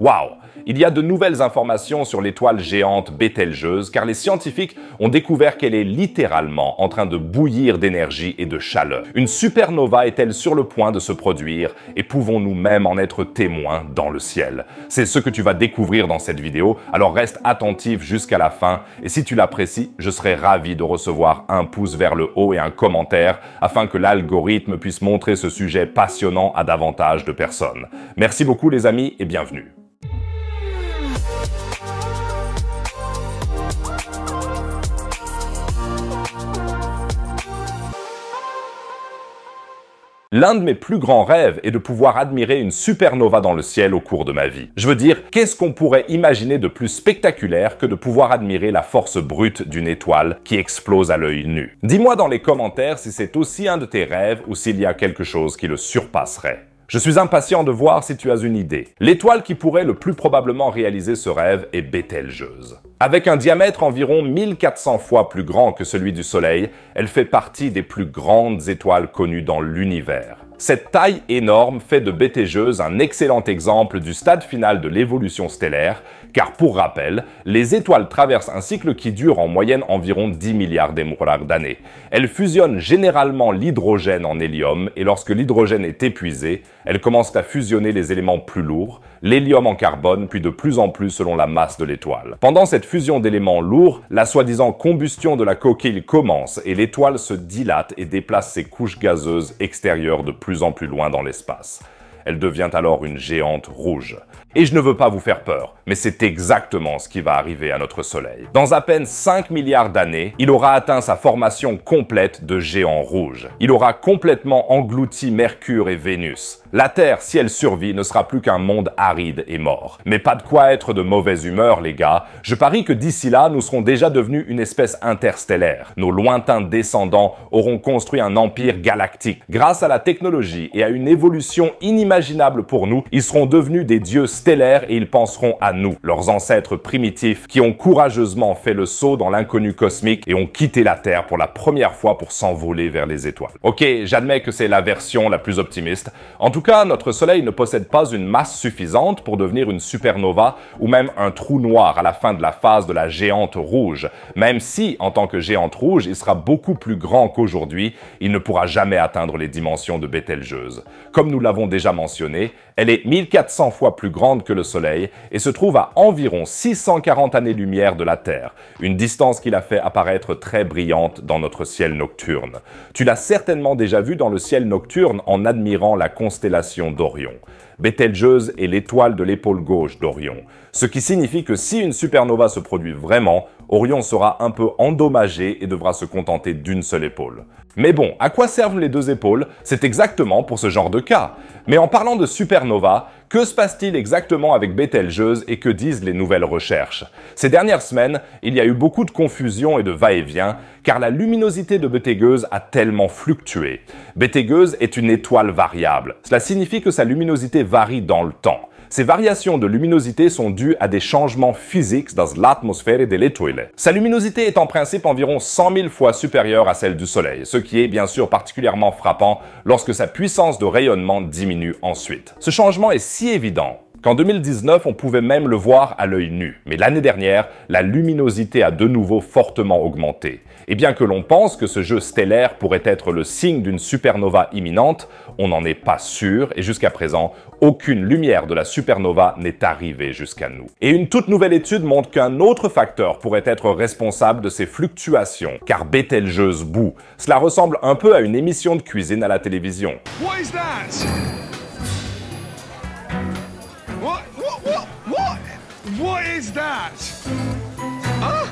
Waouh Il y a de nouvelles informations sur l'étoile géante bételgeuse car les scientifiques ont découvert qu'elle est littéralement en train de bouillir d'énergie et de chaleur. Une supernova est-elle sur le point de se produire et pouvons-nous même en être témoins dans le ciel C'est ce que tu vas découvrir dans cette vidéo, alors reste attentif jusqu'à la fin et si tu l'apprécies, je serai ravi de recevoir un pouce vers le haut et un commentaire afin que l'algorithme puisse montrer ce sujet passionnant à davantage de personnes. Merci beaucoup les amis et bienvenue. L'un de mes plus grands rêves est de pouvoir admirer une supernova dans le ciel au cours de ma vie. Je veux dire, qu'est-ce qu'on pourrait imaginer de plus spectaculaire que de pouvoir admirer la force brute d'une étoile qui explose à l'œil nu Dis-moi dans les commentaires si c'est aussi un de tes rêves ou s'il y a quelque chose qui le surpasserait. Je suis impatient de voir si tu as une idée. L'étoile qui pourrait le plus probablement réaliser ce rêve est Bételgeuse. Avec un diamètre environ 1400 fois plus grand que celui du Soleil, elle fait partie des plus grandes étoiles connues dans l'univers. Cette taille énorme fait de Bételgeuse un excellent exemple du stade final de l'évolution stellaire car pour rappel, les étoiles traversent un cycle qui dure en moyenne environ 10 milliards d'années. Elles fusionnent généralement l'hydrogène en hélium et lorsque l'hydrogène est épuisé, elles commencent à fusionner les éléments plus lourds, l'hélium en carbone, puis de plus en plus selon la masse de l'étoile. Pendant cette fusion d'éléments lourds, la soi-disant combustion de la coquille commence et l'étoile se dilate et déplace ses couches gazeuses extérieures de plus en plus loin dans l'espace. Elle devient alors une géante rouge. Et je ne veux pas vous faire peur, mais c'est exactement ce qui va arriver à notre Soleil. Dans à peine 5 milliards d'années, il aura atteint sa formation complète de géant rouge. Il aura complètement englouti Mercure et Vénus. La Terre, si elle survit, ne sera plus qu'un monde aride et mort. Mais pas de quoi être de mauvaise humeur, les gars. Je parie que d'ici là, nous serons déjà devenus une espèce interstellaire. Nos lointains descendants auront construit un empire galactique grâce à la technologie et à une évolution inimaginable inimaginables pour nous, ils seront devenus des dieux stellaires et ils penseront à nous, leurs ancêtres primitifs qui ont courageusement fait le saut dans l'inconnu cosmique et ont quitté la Terre pour la première fois pour s'envoler vers les étoiles. Ok, j'admets que c'est la version la plus optimiste. En tout cas, notre Soleil ne possède pas une masse suffisante pour devenir une supernova ou même un trou noir à la fin de la phase de la géante rouge, même si, en tant que géante rouge, il sera beaucoup plus grand qu'aujourd'hui, il ne pourra jamais atteindre les dimensions de Bételgeuse. Comme nous l'avons déjà mentionné, elle est 1400 fois plus grande que le Soleil et se trouve à environ 640 années-lumière de la Terre, une distance qui la fait apparaître très brillante dans notre ciel nocturne. Tu l'as certainement déjà vue dans le ciel nocturne en admirant la constellation d'Orion. Bételgeuse est l'étoile de l'épaule gauche d'Orion, ce qui signifie que si une supernova se produit vraiment, Orion sera un peu endommagé et devra se contenter d'une seule épaule. Mais bon, à quoi servent les deux épaules C'est exactement pour ce genre de cas. Mais en parlant de supernova, que se passe-t-il exactement avec Bethelgeuse et que disent les nouvelles recherches Ces dernières semaines, il y a eu beaucoup de confusion et de va-et-vient, car la luminosité de Bételgeuse a tellement fluctué. Bételgeuse est une étoile variable. Cela signifie que sa luminosité varie dans le temps. Ces variations de luminosité sont dues à des changements physiques dans l'atmosphère et de l'étoile. Sa luminosité est en principe environ 100 000 fois supérieure à celle du Soleil, ce qui est bien sûr particulièrement frappant lorsque sa puissance de rayonnement diminue ensuite. Ce changement est si évident qu'en 2019, on pouvait même le voir à l'œil nu. Mais l'année dernière, la luminosité a de nouveau fortement augmenté. Et bien que l'on pense que ce jeu stellaire pourrait être le signe d'une supernova imminente, on n'en est pas sûr et jusqu'à présent, aucune lumière de la supernova n'est arrivée jusqu'à nous. Et une toute nouvelle étude montre qu'un autre facteur pourrait être responsable de ces fluctuations, car Bételgeuse boue. Cela ressemble un peu à une émission de cuisine à la télévision. Ah!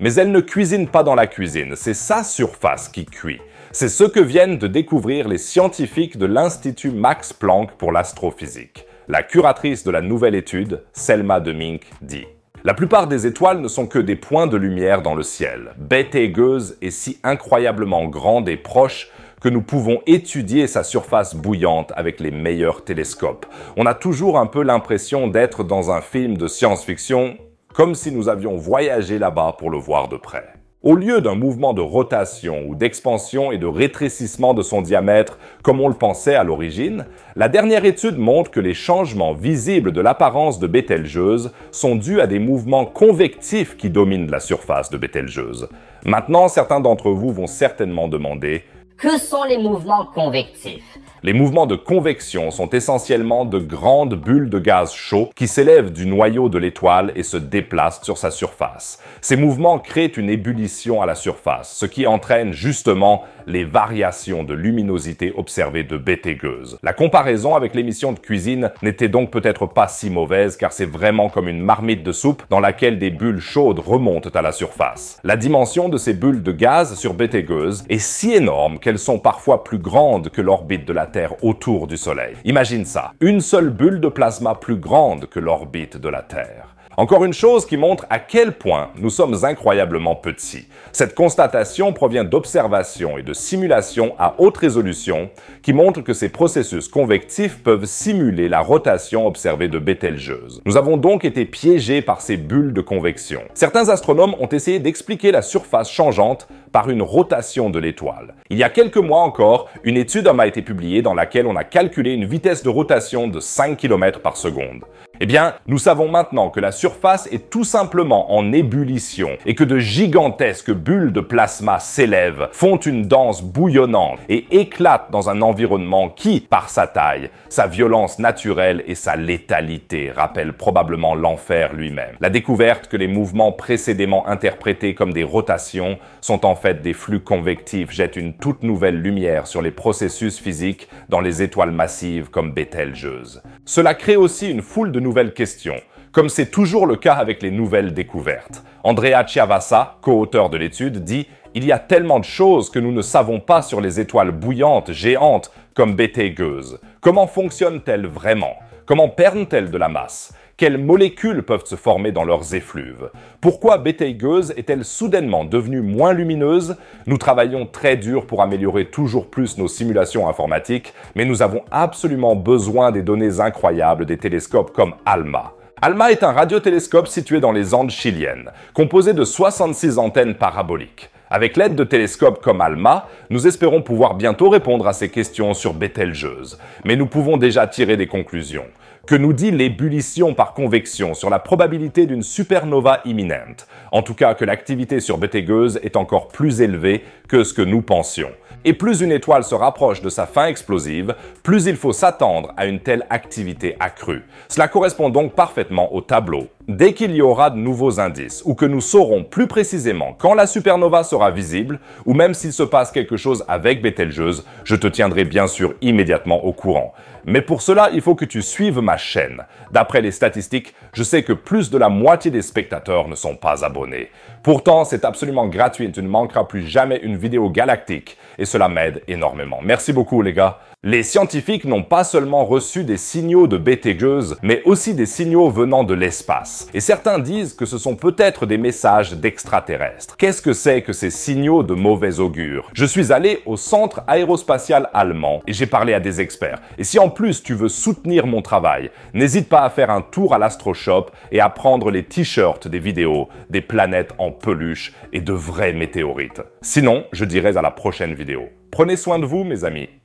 Mais elle ne cuisine pas dans la cuisine, c'est sa surface qui cuit. C'est ce que viennent de découvrir les scientifiques de l'Institut Max Planck pour l'astrophysique. La curatrice de la nouvelle étude, Selma de Mink, dit la plupart des étoiles ne sont que des points de lumière dans le ciel, bête et et si incroyablement grande et proche que nous pouvons étudier sa surface bouillante avec les meilleurs télescopes. On a toujours un peu l'impression d'être dans un film de science-fiction, comme si nous avions voyagé là-bas pour le voir de près. Au lieu d'un mouvement de rotation ou d'expansion et de rétrécissement de son diamètre, comme on le pensait à l'origine, la dernière étude montre que les changements visibles de l'apparence de Bételgeuse sont dus à des mouvements convectifs qui dominent la surface de Bételgeuse. Maintenant, certains d'entre vous vont certainement demander que sont les mouvements convectifs les mouvements de convection sont essentiellement de grandes bulles de gaz chaud qui s'élèvent du noyau de l'étoile et se déplacent sur sa surface. Ces mouvements créent une ébullition à la surface, ce qui entraîne justement les variations de luminosité observées de Bétégueuse. La comparaison avec l'émission de cuisine n'était donc peut-être pas si mauvaise car c'est vraiment comme une marmite de soupe dans laquelle des bulles chaudes remontent à la surface. La dimension de ces bulles de gaz sur Bétégueuse est si énorme qu'elles sont parfois plus grandes que l'orbite de la autour du Soleil. Imagine ça, une seule bulle de plasma plus grande que l'orbite de la Terre. Encore une chose qui montre à quel point nous sommes incroyablement petits. Cette constatation provient d'observations et de simulations à haute résolution qui montrent que ces processus convectifs peuvent simuler la rotation observée de Bételgeuse. Nous avons donc été piégés par ces bulles de convection. Certains astronomes ont essayé d'expliquer la surface changeante par une rotation de l'étoile. Il y a quelques mois encore, une étude a été publiée dans laquelle on a calculé une vitesse de rotation de 5 km par seconde. Eh bien, nous savons maintenant que la surface est tout simplement en ébullition et que de gigantesques bulles de plasma s'élèvent, font une danse bouillonnante et éclatent dans un environnement qui, par sa taille, sa violence naturelle et sa létalité, rappelle probablement l'enfer lui-même. La découverte que les mouvements précédemment interprétés comme des rotations sont en fait des flux convectifs jette une toute nouvelle lumière sur les processus physiques dans les étoiles massives comme Bételgeuse. Cela crée aussi une foule de nouvelles questions, comme c'est toujours le cas avec les nouvelles découvertes. Andrea Chiavassa, co-auteur de l'étude, dit il y a tellement de choses que nous ne savons pas sur les étoiles bouillantes, géantes, comme Bételgeuse. Comment fonctionnent-elles vraiment Comment perdent-elles de la masse quelles molécules peuvent se former dans leurs effluves Pourquoi Bételgeuse est-elle soudainement devenue moins lumineuse Nous travaillons très dur pour améliorer toujours plus nos simulations informatiques, mais nous avons absolument besoin des données incroyables des télescopes comme ALMA. ALMA est un radiotélescope situé dans les Andes chiliennes, composé de 66 antennes paraboliques. Avec l'aide de télescopes comme ALMA, nous espérons pouvoir bientôt répondre à ces questions sur Bételgeuse. Mais nous pouvons déjà tirer des conclusions que nous dit l'ébullition par convection sur la probabilité d'une supernova imminente. En tout cas, que l'activité sur Betelgeuse est encore plus élevée que ce que nous pensions et plus une étoile se rapproche de sa fin explosive, plus il faut s'attendre à une telle activité accrue. Cela correspond donc parfaitement au tableau. Dès qu'il y aura de nouveaux indices, ou que nous saurons plus précisément quand la supernova sera visible, ou même s'il se passe quelque chose avec Betelgeuse, je te tiendrai bien sûr immédiatement au courant. Mais pour cela, il faut que tu suives ma chaîne. D'après les statistiques, je sais que plus de la moitié des spectateurs ne sont pas abonnés. Pourtant, c'est absolument gratuit tu ne manqueras plus jamais une vidéo galactique et cela m'aide énormément. Merci beaucoup les gars. Les scientifiques n'ont pas seulement reçu des signaux de bétégeuse, mais aussi des signaux venant de l'espace. Et certains disent que ce sont peut-être des messages d'extraterrestres. Qu'est-ce que c'est que ces signaux de mauvais augure Je suis allé au centre aérospatial allemand et j'ai parlé à des experts. Et si en plus tu veux soutenir mon travail, n'hésite pas à faire un tour à l'AstroShop et à prendre les t-shirts des vidéos, des planètes en peluche et de vraies météorites. Sinon, je dirais à la prochaine vidéo. Prenez soin de vous, mes amis.